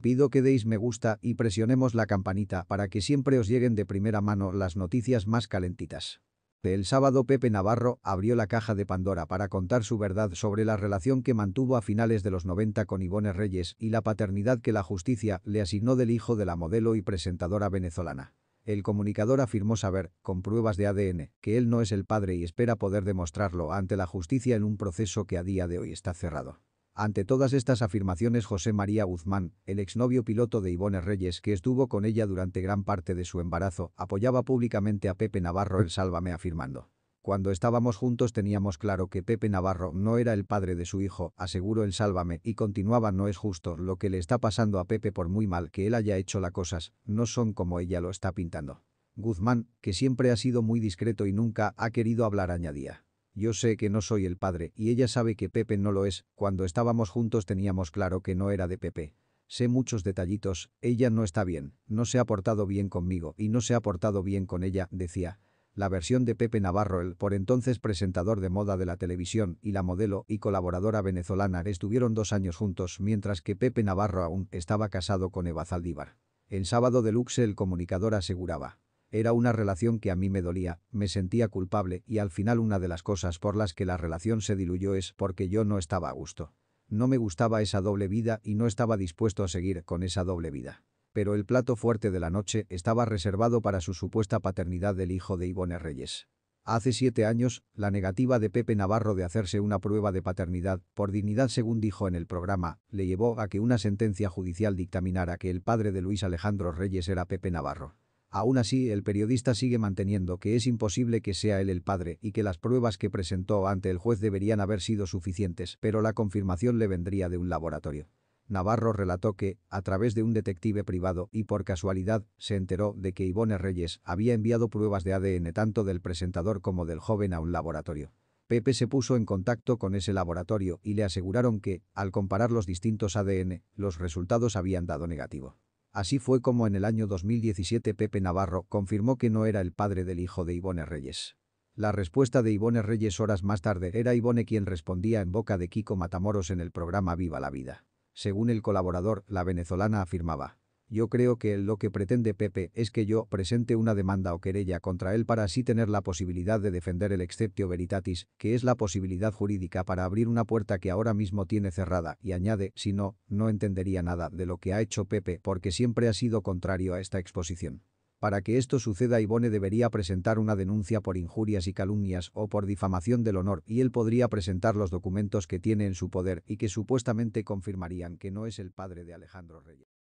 Pido que deis me gusta y presionemos la campanita para que siempre os lleguen de primera mano las noticias más calentitas. El sábado Pepe Navarro abrió la caja de Pandora para contar su verdad sobre la relación que mantuvo a finales de los 90 con Ivone Reyes y la paternidad que la justicia le asignó del hijo de la modelo y presentadora venezolana. El comunicador afirmó saber, con pruebas de ADN, que él no es el padre y espera poder demostrarlo ante la justicia en un proceso que a día de hoy está cerrado. Ante todas estas afirmaciones José María Guzmán, el exnovio piloto de Ibones Reyes que estuvo con ella durante gran parte de su embarazo, apoyaba públicamente a Pepe Navarro en Sálvame afirmando. Cuando estábamos juntos teníamos claro que Pepe Navarro no era el padre de su hijo, aseguró en Sálvame y continuaba no es justo lo que le está pasando a Pepe por muy mal que él haya hecho las cosas, no son como ella lo está pintando. Guzmán, que siempre ha sido muy discreto y nunca ha querido hablar añadía. Yo sé que no soy el padre y ella sabe que Pepe no lo es, cuando estábamos juntos teníamos claro que no era de Pepe. Sé muchos detallitos, ella no está bien, no se ha portado bien conmigo y no se ha portado bien con ella, decía. La versión de Pepe Navarro, el por entonces presentador de moda de la televisión y la modelo y colaboradora venezolana estuvieron dos años juntos mientras que Pepe Navarro aún estaba casado con Eva Zaldívar. En Sábado Deluxe el comunicador aseguraba. Era una relación que a mí me dolía, me sentía culpable y al final una de las cosas por las que la relación se diluyó es porque yo no estaba a gusto. No me gustaba esa doble vida y no estaba dispuesto a seguir con esa doble vida. Pero el plato fuerte de la noche estaba reservado para su supuesta paternidad del hijo de Ivone Reyes. Hace siete años, la negativa de Pepe Navarro de hacerse una prueba de paternidad, por dignidad según dijo en el programa, le llevó a que una sentencia judicial dictaminara que el padre de Luis Alejandro Reyes era Pepe Navarro. Aún así, el periodista sigue manteniendo que es imposible que sea él el padre y que las pruebas que presentó ante el juez deberían haber sido suficientes, pero la confirmación le vendría de un laboratorio. Navarro relató que, a través de un detective privado y por casualidad, se enteró de que Ivone Reyes había enviado pruebas de ADN tanto del presentador como del joven a un laboratorio. Pepe se puso en contacto con ese laboratorio y le aseguraron que, al comparar los distintos ADN, los resultados habían dado negativo. Así fue como en el año 2017 Pepe Navarro confirmó que no era el padre del hijo de Ivone Reyes. La respuesta de Ivone Reyes horas más tarde era Ivone quien respondía en boca de Kiko Matamoros en el programa Viva la Vida. Según el colaborador, la venezolana afirmaba. Yo creo que lo que pretende Pepe es que yo presente una demanda o querella contra él para así tener la posibilidad de defender el exceptio veritatis, que es la posibilidad jurídica para abrir una puerta que ahora mismo tiene cerrada, y añade, si no, no entendería nada de lo que ha hecho Pepe porque siempre ha sido contrario a esta exposición. Para que esto suceda Ivone debería presentar una denuncia por injurias y calumnias o por difamación del honor y él podría presentar los documentos que tiene en su poder y que supuestamente confirmarían que no es el padre de Alejandro Reyes.